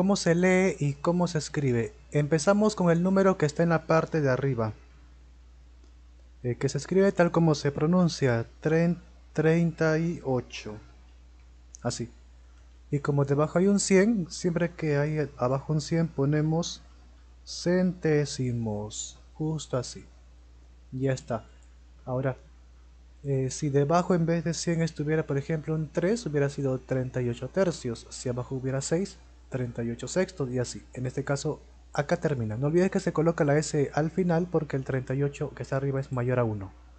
cómo se lee y cómo se escribe. Empezamos con el número que está en la parte de arriba, eh, que se escribe tal como se pronuncia, 38, así. Y como debajo hay un 100, siempre que hay abajo un 100 ponemos centésimos, justo así. Ya está. Ahora, eh, si debajo en vez de 100 estuviera por ejemplo un 3, hubiera sido 38 tercios. Si abajo hubiera 6, 38 sextos y así. En este caso, acá termina. No olvides que se coloca la S al final porque el 38 que está arriba es mayor a 1.